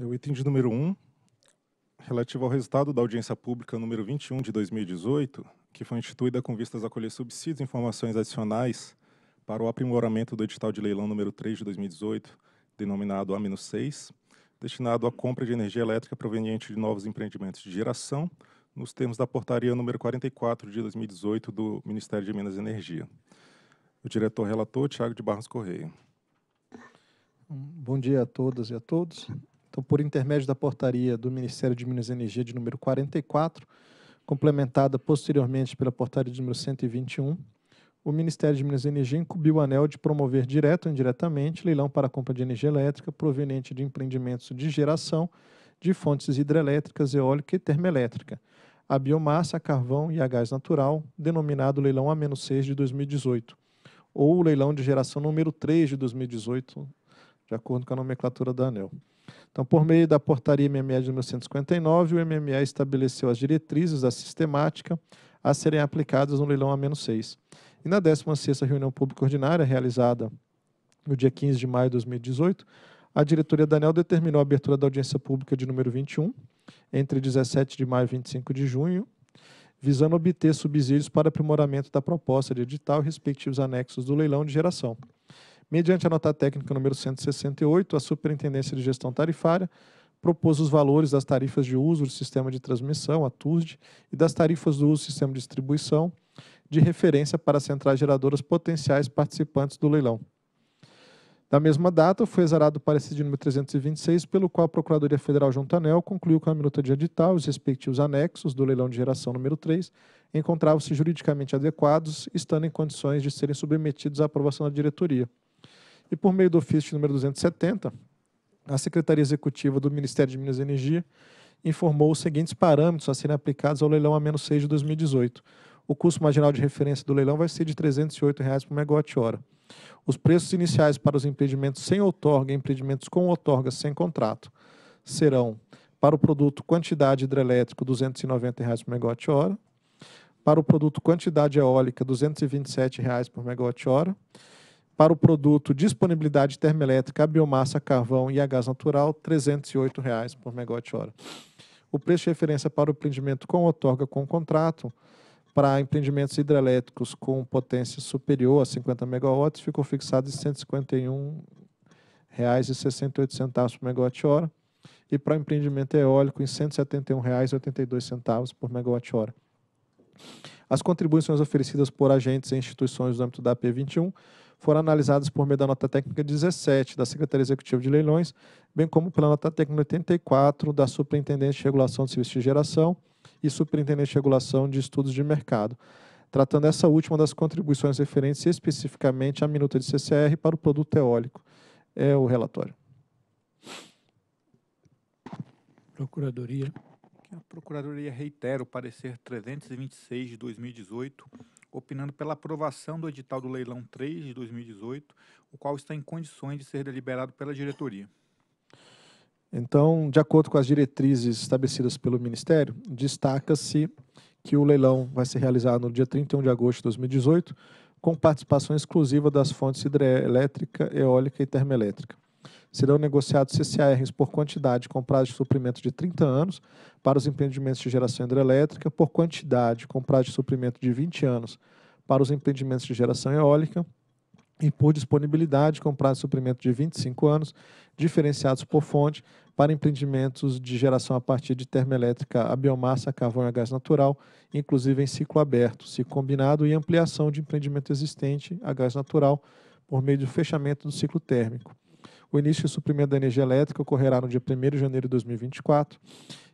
É o item de número 1, relativo ao resultado da audiência pública número 21 de 2018, que foi instituída com vistas a colher subsídios e informações adicionais para o aprimoramento do edital de leilão número 3 de 2018, denominado A-6, destinado à compra de energia elétrica proveniente de novos empreendimentos de geração, nos termos da portaria número 44 de 2018 do Ministério de Minas e Energia. O diretor relator, Tiago de Barros Correia. Bom dia a todas e a todos. Então, por intermédio da portaria do Ministério de Minas e Energia de número 44, complementada posteriormente pela portaria de número 121, o Ministério de Minas e Energia incumbiu o ANEL de promover direto ou indiretamente leilão para a compra de energia elétrica proveniente de empreendimentos de geração de fontes hidrelétricas, eólica e termoelétrica, a biomassa, a carvão e a gás natural, denominado leilão A-6 de 2018, ou o leilão de geração número 3 de 2018, de acordo com a nomenclatura da ANEL. Então, por meio da portaria MME de 1959, o MME estabeleceu as diretrizes da sistemática a serem aplicadas no leilão A-6. E na 16ª reunião pública ordinária, realizada no dia 15 de maio de 2018, a diretoria da ANEL determinou a abertura da audiência pública de número 21, entre 17 de maio e 25 de junho, visando obter subsídios para aprimoramento da proposta de edital e respectivos anexos do leilão de geração. Mediante a nota técnica número 168, a Superintendência de Gestão Tarifária propôs os valores das tarifas de uso do sistema de transmissão, a TUSD, e das tarifas do uso do sistema de distribuição de referência para centrais geradoras potenciais participantes do leilão. Da mesma data, foi exarado o parecer de número 326, pelo qual a Procuradoria Federal junto à ANEL concluiu que a minuta de edital e os respectivos anexos do leilão de geração número 3 encontravam-se juridicamente adequados, estando em condições de serem submetidos à aprovação da diretoria. E por meio do ofício número 270, a Secretaria Executiva do Ministério de Minas e Energia informou os seguintes parâmetros a serem aplicados ao leilão a menos 6 de 2018. O custo marginal de referência do leilão vai ser de R$ 308,00 por megawatt-hora. Os preços iniciais para os empreendimentos sem outorga e empreendimentos com outorga sem contrato serão para o produto quantidade hidrelétrico R$ 290,00 por megawatt-hora, para o produto quantidade eólica R$ 227,00 por megawatt-hora para o produto disponibilidade termoelétrica, biomassa, carvão e a gás natural, R$ 308,00 por megawatt-hora. O preço de referência para o empreendimento com outorga com contrato, para empreendimentos hidrelétricos com potência superior a 50 megawatts ficou fixado em R$ 151,68 por megawatt-hora e para o empreendimento eólico em R$ 171,82 por megawatt-hora. As contribuições oferecidas por agentes e instituições no âmbito da AP21 foram analisadas por meio da nota técnica 17 da Secretaria Executiva de Leilões, bem como pela nota técnica 84 da Superintendente de Regulação de Serviços de Geração e Superintendente de Regulação de Estudos de Mercado, tratando essa última das contribuições referentes especificamente à minuta de CCR para o produto eólico. É o relatório. Procuradoria. A Procuradoria reitera o parecer 326 de 2018 opinando pela aprovação do edital do leilão 3 de 2018, o qual está em condições de ser deliberado pela diretoria. Então, de acordo com as diretrizes estabelecidas pelo Ministério, destaca-se que o leilão vai ser realizado no dia 31 de agosto de 2018, com participação exclusiva das fontes hidrelétrica, eólica e termoelétrica serão negociados CCARs por quantidade com prazo de suprimento de 30 anos para os empreendimentos de geração hidrelétrica, por quantidade com prazo de suprimento de 20 anos para os empreendimentos de geração eólica e por disponibilidade com prazo de suprimento de 25 anos, diferenciados por fonte para empreendimentos de geração a partir de termoelétrica a biomassa, carvão e a gás natural, inclusive em ciclo aberto, ciclo combinado e ampliação de empreendimento existente a gás natural por meio do fechamento do ciclo térmico. O início do suprimento da energia elétrica ocorrerá no dia 1 de janeiro de 2024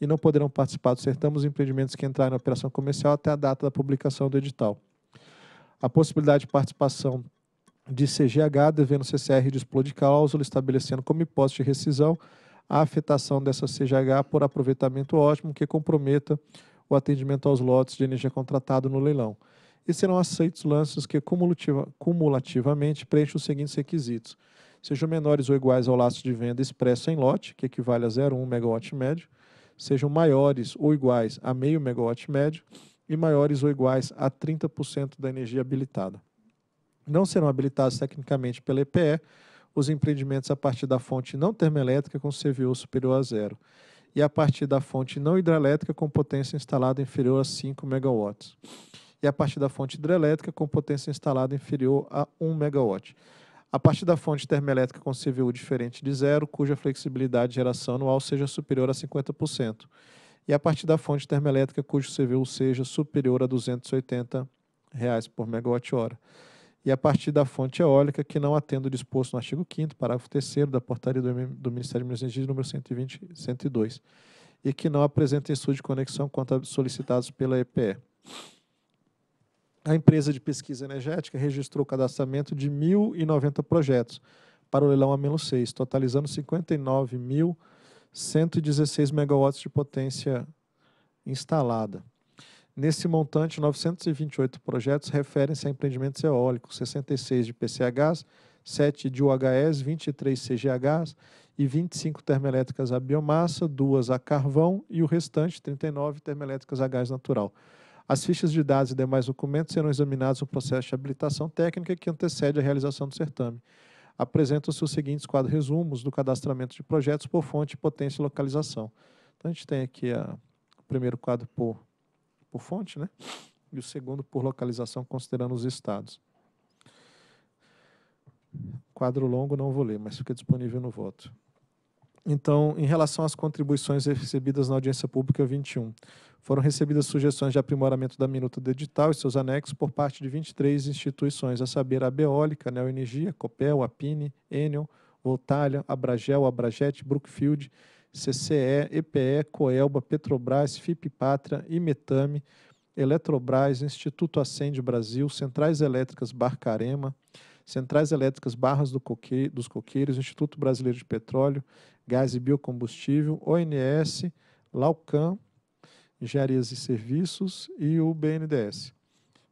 e não poderão participar do certame os empreendimentos que entrarem na operação comercial até a data da publicação do edital. A possibilidade de participação de CGH devendo CCR explodir de cláusula estabelecendo como hipótese de rescisão a afetação dessa CGH por aproveitamento ótimo que comprometa o atendimento aos lotes de energia contratado no leilão. E serão aceitos lances que cumulativa, cumulativamente preenchem os seguintes requisitos: sejam menores ou iguais ao laço de venda expresso em lote, que equivale a 0,1 megawatt médio, sejam maiores ou iguais a meio megawatt médio e maiores ou iguais a 30% da energia habilitada. Não serão habilitados tecnicamente pela EPE os empreendimentos a partir da fonte não termoelétrica com CVO superior a zero e a partir da fonte não hidrelétrica com potência instalada inferior a 5 MW e a partir da fonte hidrelétrica com potência instalada inferior a 1 MW a partir da fonte termoelétrica com CVU diferente de zero, cuja flexibilidade de geração anual seja superior a 50%, e a partir da fonte termoelétrica cujo CVU seja superior a R$ 280 reais por megawatt-hora, e a partir da fonte eólica que não atendo o disposto no artigo 5º, parágrafo 3 da portaria do, do Ministério de Minas e Energia número 120, 102, e que não apresenta estudo de conexão quanto solicitados pela EPE a empresa de pesquisa energética registrou o cadastramento de 1.090 projetos para o leilão a menos 6, totalizando 59.116 megawatts de potência instalada. Nesse montante, 928 projetos referem-se a empreendimentos eólicos, 66 de PCHs, 7 de UHS, 23 CGHs e 25 termoelétricas a biomassa, duas a carvão e o restante, 39 termoelétricas a gás natural. As fichas de dados e demais documentos serão examinados no processo de habilitação técnica que antecede a realização do certame. Apresentam-se os seguintes quadros resumos do cadastramento de projetos por fonte, potência e localização. Então, a gente tem aqui a, o primeiro quadro por, por fonte, né? e o segundo por localização, considerando os estados. Quadro longo não vou ler, mas fica disponível no voto. Então, em relação às contribuições recebidas na audiência pública 21, foram recebidas sugestões de aprimoramento da minuta do edital e seus anexos por parte de 23 instituições, a saber a Beólica, Energia, Copel, Apine, Enel, Voltalha, Abragel, Abraget, Brookfield, CCE, EPE, Coelba, Petrobras, FIP Pátria, Imetame, Eletrobras, Instituto Acende Brasil, Centrais Elétricas Barcarema, Centrais Elétricas Barras do Coque, dos Coqueiros, Instituto Brasileiro de Petróleo, Gás e Biocombustível, ONS, Laucan, Engenharias e Serviços e o BNDES.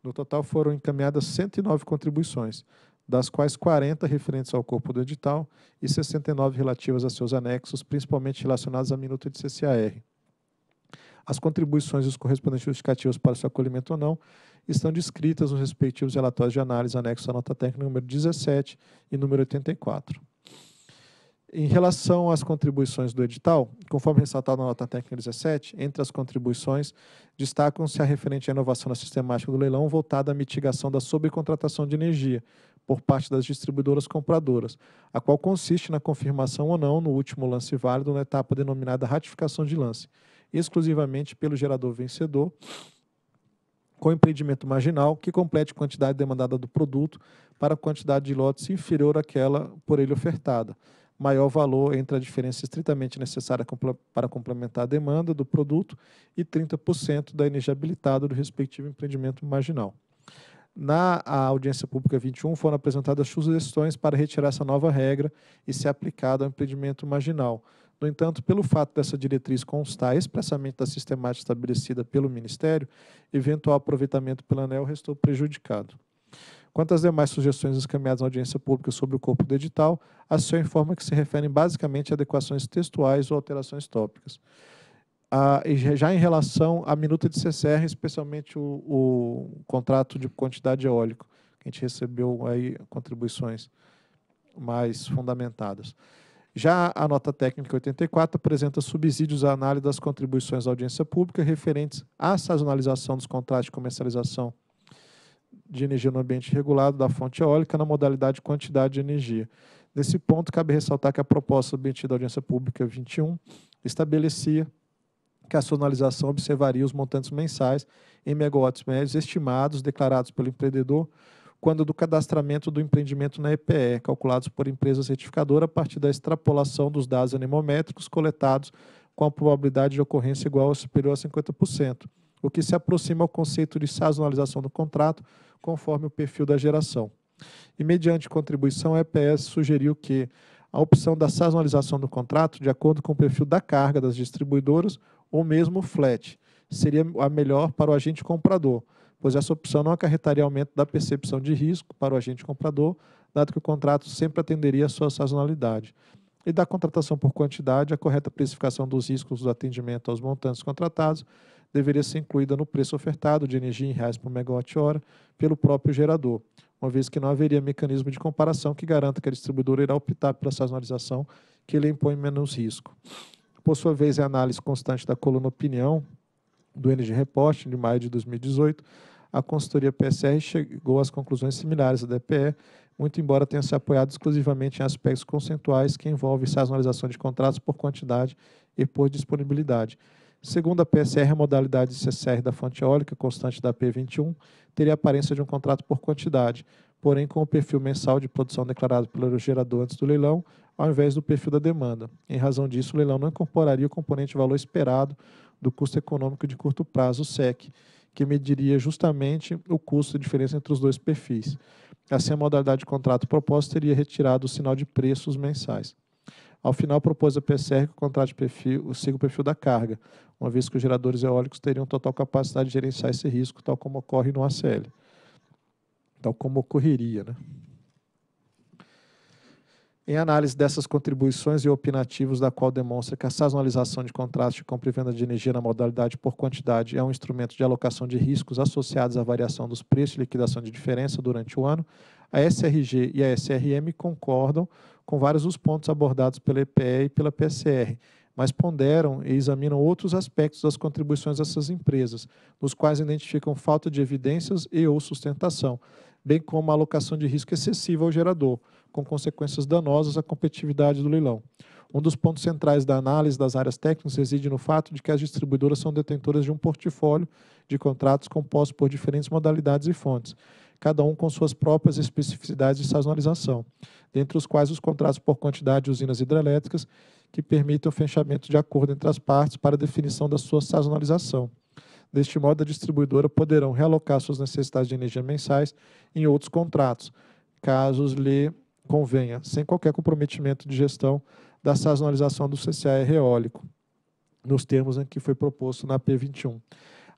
No total foram encaminhadas 109 contribuições, das quais 40 referentes ao corpo do edital e 69 relativas a seus anexos, principalmente relacionados à minuta de CCAR. As contribuições e os correspondentes justificativos para seu acolhimento ou não estão descritas nos respectivos relatórios de análise anexo à nota técnica número 17 e número 84. Em relação às contribuições do edital, conforme ressaltado na nota técnica 17, entre as contribuições destacam-se a referente à inovação na sistemática do leilão voltada à mitigação da subcontratação de energia por parte das distribuidoras compradoras, a qual consiste na confirmação ou não no último lance válido na etapa denominada ratificação de lance, exclusivamente pelo gerador vencedor com empreendimento marginal que complete a quantidade demandada do produto para a quantidade de lotes inferior àquela por ele ofertada maior valor entre a diferença estritamente necessária para complementar a demanda do produto e 30% da energia habilitada do respectivo empreendimento marginal. Na audiência pública 21, foram apresentadas sugestões para retirar essa nova regra e ser aplicada ao empreendimento marginal. No entanto, pelo fato dessa diretriz constar expressamente da sistemática estabelecida pelo Ministério, eventual aproveitamento pela ANEL restou prejudicado. Quanto às demais sugestões encaminhadas à audiência pública sobre o corpo do edital, a senhora informa que se referem basicamente a adequações textuais ou alterações tópicas. Ah, já em relação à minuta de CCR, especialmente o, o contrato de quantidade eólico, que a gente recebeu aí contribuições mais fundamentadas. Já a nota técnica 84 apresenta subsídios à análise das contribuições da audiência pública referentes à sazonalização dos contratos de comercialização de energia no ambiente regulado da fonte eólica na modalidade quantidade de energia. Nesse ponto, cabe ressaltar que a proposta submetida à audiência pública 21 estabelecia que a sonalização observaria os montantes mensais em megawatts médios estimados, declarados pelo empreendedor, quando do cadastramento do empreendimento na EPE, calculados por empresa certificadora a partir da extrapolação dos dados anemométricos coletados com a probabilidade de ocorrência igual ou superior a 50% o que se aproxima ao conceito de sazonalização do contrato, conforme o perfil da geração. E, mediante contribuição, a EPS sugeriu que a opção da sazonalização do contrato, de acordo com o perfil da carga das distribuidoras, ou mesmo flat, seria a melhor para o agente comprador, pois essa opção não acarretaria aumento da percepção de risco para o agente comprador, dado que o contrato sempre atenderia a sua sazonalidade. E da contratação por quantidade, a correta precificação dos riscos do atendimento aos montantes contratados deveria ser incluída no preço ofertado de energia em reais por megawatt-hora pelo próprio gerador, uma vez que não haveria mecanismo de comparação que garanta que a distribuidora irá optar pela sazonalização que lhe impõe menos risco. Por sua vez, a análise constante da coluna Opinião do Energy Report, de maio de 2018, a consultoria PSR chegou às conclusões similares à DPE, muito embora tenha se apoiado exclusivamente em aspectos conceituais que envolvem sazonalização de contratos por quantidade e por disponibilidade. Segundo a PSR, é a modalidade CCR da fonte eólica constante da P21 teria a aparência de um contrato por quantidade, porém com o perfil mensal de produção declarado pelo gerador antes do leilão, ao invés do perfil da demanda. Em razão disso, o leilão não incorporaria o componente valor esperado do custo econômico de curto prazo, o SEC, que mediria justamente o custo de diferença entre os dois perfis. Assim, a modalidade de contrato proposta teria retirado o sinal de preços mensais. Ao final, propôs a PCR que o contrato de perfil, siga o perfil da carga, uma vez que os geradores eólicos teriam total capacidade de gerenciar esse risco, tal como ocorre no ACL. Tal como ocorreria, né? Em análise dessas contribuições e opinativos, da qual demonstra que a sazonalização de contratos de compra e venda de energia na modalidade por quantidade é um instrumento de alocação de riscos associados à variação dos preços e liquidação de diferença durante o ano, a SRG e a SRM concordam com vários dos pontos abordados pela EPE e pela PCR, mas ponderam e examinam outros aspectos das contribuições dessas empresas, nos quais identificam falta de evidências e ou sustentação, bem como a alocação de risco excessiva ao gerador, com consequências danosas à competitividade do leilão. Um dos pontos centrais da análise das áreas técnicas reside no fato de que as distribuidoras são detentoras de um portfólio de contratos composto por diferentes modalidades e fontes cada um com suas próprias especificidades de sazonalização, dentre os quais os contratos por quantidade de usinas hidrelétricas, que permitem o fechamento de acordo entre as partes para definição da sua sazonalização. Deste modo, a distribuidora poderão realocar suas necessidades de energia mensais em outros contratos, casos lhe convenha, sem qualquer comprometimento de gestão da sazonalização do CCAR eólico, nos termos em que foi proposto na P21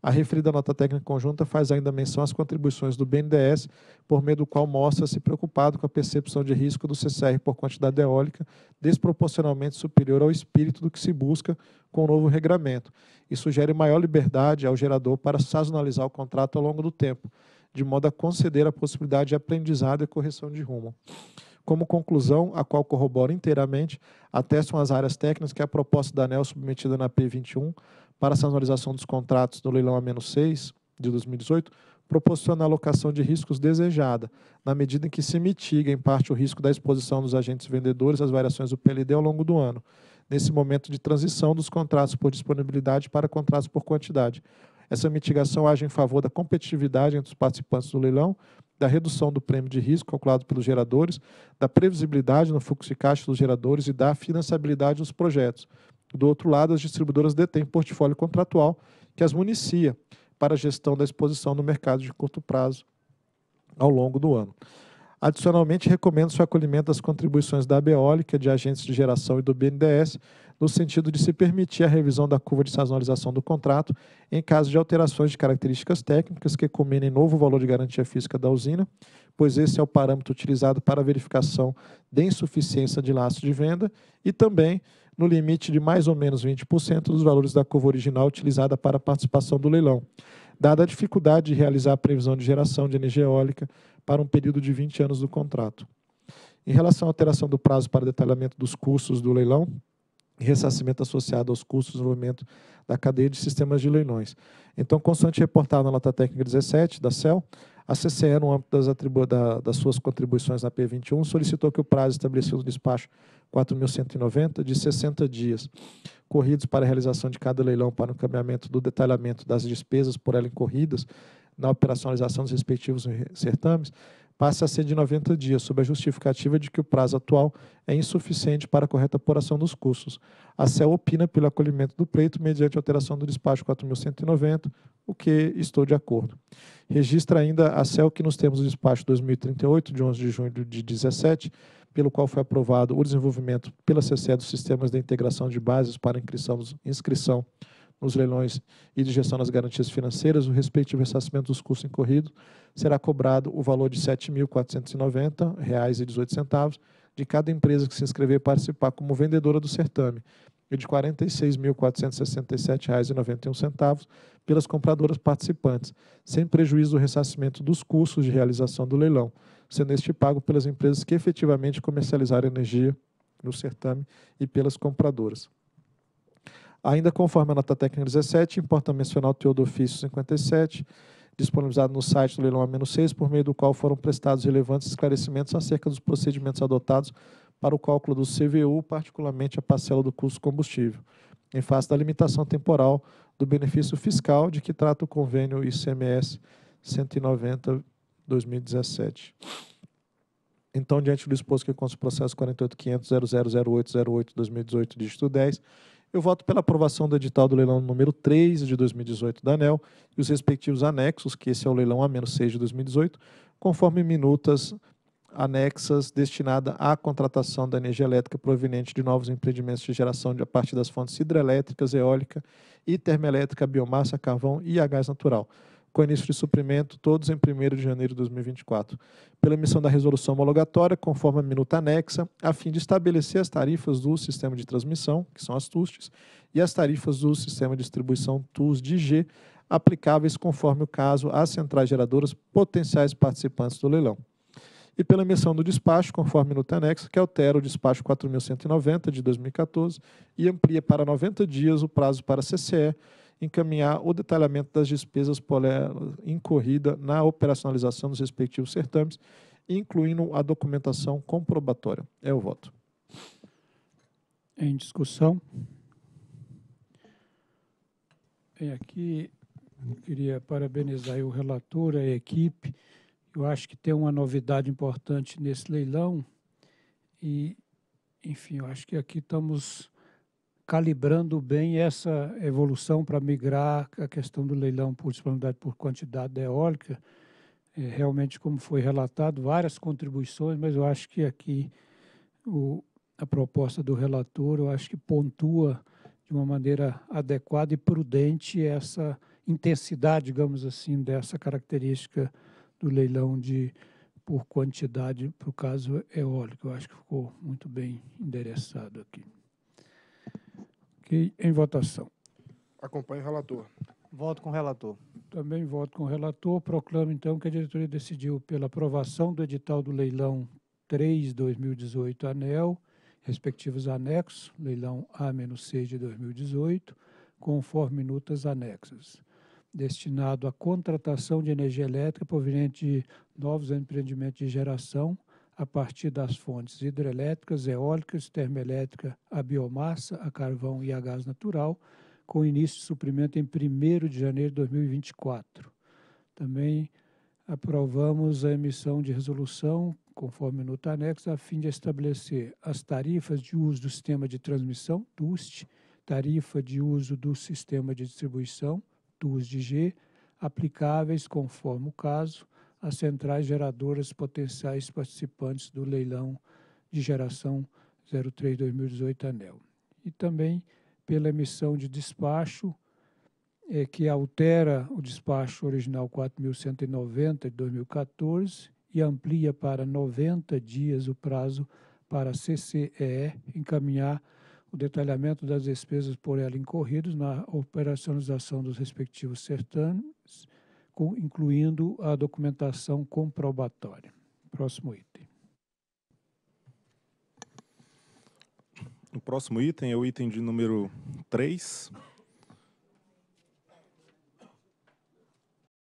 a referida nota técnica conjunta faz ainda menção às contribuições do BNDES, por meio do qual mostra-se preocupado com a percepção de risco do CCR por quantidade eólica desproporcionalmente superior ao espírito do que se busca com o novo regramento, e sugere maior liberdade ao gerador para sazonalizar o contrato ao longo do tempo, de modo a conceder a possibilidade de aprendizado e correção de rumo. Como conclusão, a qual corrobora inteiramente, atestam as áreas técnicas que a proposta da ANEL submetida na P21 para a sazonalização dos contratos do leilão A-6 de 2018 proporciona a alocação de riscos desejada, na medida em que se mitiga em parte o risco da exposição dos agentes vendedores às variações do PLD ao longo do ano, nesse momento de transição dos contratos por disponibilidade para contratos por quantidade. Essa mitigação age em favor da competitividade entre os participantes do leilão, da redução do prêmio de risco calculado pelos geradores, da previsibilidade no fluxo de caixa dos geradores e da financiabilidade dos projetos, do outro lado, as distribuidoras detêm portfólio contratual que as municia para a gestão da exposição no mercado de curto prazo ao longo do ano. Adicionalmente, recomendo se o acolhimento das contribuições da Beólica, é de agentes de geração e do BNDES, no sentido de se permitir a revisão da curva de sazonalização do contrato em caso de alterações de características técnicas que combinem novo valor de garantia física da usina, pois esse é o parâmetro utilizado para a verificação de insuficiência de laço de venda e também no limite de mais ou menos 20% dos valores da curva original utilizada para a participação do leilão, dada a dificuldade de realizar a previsão de geração de energia eólica para um período de 20 anos do contrato. Em relação à alteração do prazo para detalhamento dos custos do leilão, e ressarcimento associado aos custos de desenvolvimento da cadeia de sistemas de leilões. Então, constante reportado na nota técnica 17 da CEL, a CCE, no âmbito das, da, das suas contribuições na P21, solicitou que o prazo estabelecido no despacho 4.190 de 60 dias corridos para a realização de cada leilão para o encaminhamento do detalhamento das despesas por ela incorridas na operacionalização dos respectivos certames, passa a ser de 90 dias, sob a justificativa de que o prazo atual é insuficiente para a correta apuração dos custos. A CEL opina pelo acolhimento do pleito mediante alteração do despacho 4.190, o que estou de acordo. Registra ainda a CEL que, nos termos do despacho 2038, de 11 de junho de 2017, pelo qual foi aprovado o desenvolvimento pela CCE dos sistemas de integração de bases para inscrição, inscrição nos leilões e de gestão das garantias financeiras, o respectivo ressarcimento dos custos incorridos, será cobrado o valor de R$ 7.490,18 de cada empresa que se inscrever e participar como vendedora do certame e de R$ 46.467,91 pelas compradoras participantes, sem prejuízo do ressarcimento dos custos de realização do leilão, sendo este pago pelas empresas que efetivamente comercializaram energia no certame e pelas compradoras. Ainda conforme a nota técnica 17, importa mencionar o teor ofício 57, disponibilizado no site do leilão A-6, por meio do qual foram prestados relevantes esclarecimentos acerca dos procedimentos adotados para o cálculo do CVU, particularmente a parcela do custo combustível, em face da limitação temporal do benefício fiscal de que trata o convênio ICMS 190-2017. Então, diante do exposto que consta o processo 48.500.000808.2018, dígito 10, eu voto pela aprovação do edital do leilão número 3 de 2018 da ANEL e os respectivos anexos, que esse é o leilão A-6 de 2018, conforme minutas anexas destinada à contratação da energia elétrica proveniente de novos empreendimentos de geração de, a partir das fontes hidrelétricas, eólica e termoelétrica, biomassa, carvão e a gás natural, com início de suprimento todos em 1 de janeiro de 2024, pela emissão da resolução homologatória, conforme a minuta anexa, a fim de estabelecer as tarifas do sistema de transmissão, que são as TUSTs, e as tarifas do sistema de distribuição TUS de G, aplicáveis conforme o caso às centrais geradoras potenciais participantes do leilão. E pela emissão do despacho, conforme minuta anexa, que altera o despacho 4190 de 2014 e amplia para 90 dias o prazo para CCE encaminhar o detalhamento das despesas incorridas na operacionalização dos respectivos certames, incluindo a documentação comprobatória. É o voto. Em discussão. Bem, é aqui queria parabenizar o relator, a equipe. Eu acho que tem uma novidade importante nesse leilão e, enfim, eu acho que aqui estamos calibrando bem essa evolução para migrar a questão do leilão por disponibilidade por quantidade da eólica. É, realmente, como foi relatado, várias contribuições, mas eu acho que aqui o, a proposta do relator, eu acho que pontua de uma maneira adequada e prudente essa intensidade, digamos assim, dessa característica do leilão de por quantidade, para o caso eólico. Eu acho que ficou muito bem endereçado aqui. Fiquei em votação. Acompanhe o relator. Voto com o relator. Também voto com o relator. Proclamo, então, que a diretoria decidiu pela aprovação do edital do leilão 3-2018 ANEL, respectivos anexos, leilão A-6 de 2018, conforme minutas anexas, destinado à contratação de energia elétrica proveniente de novos empreendimentos de geração a partir das fontes hidrelétricas, eólicas, termoelétrica, a biomassa, a carvão e a gás natural, com início de suprimento em 1 de janeiro de 2024. Também aprovamos a emissão de resolução, conforme no anexo, a fim de estabelecer as tarifas de uso do sistema de transmissão, TUST, tarifa de uso do sistema de distribuição, TUSDG, aplicáveis conforme o caso, as centrais geradoras potenciais participantes do leilão de geração 03-2018 ANEL. E também pela emissão de despacho, é, que altera o despacho original 4.190 de 2014 e amplia para 90 dias o prazo para a CCEE encaminhar o detalhamento das despesas por ela incorridas na operacionalização dos respectivos certames incluindo a documentação comprobatória. Próximo item. O próximo item é o item de número 3,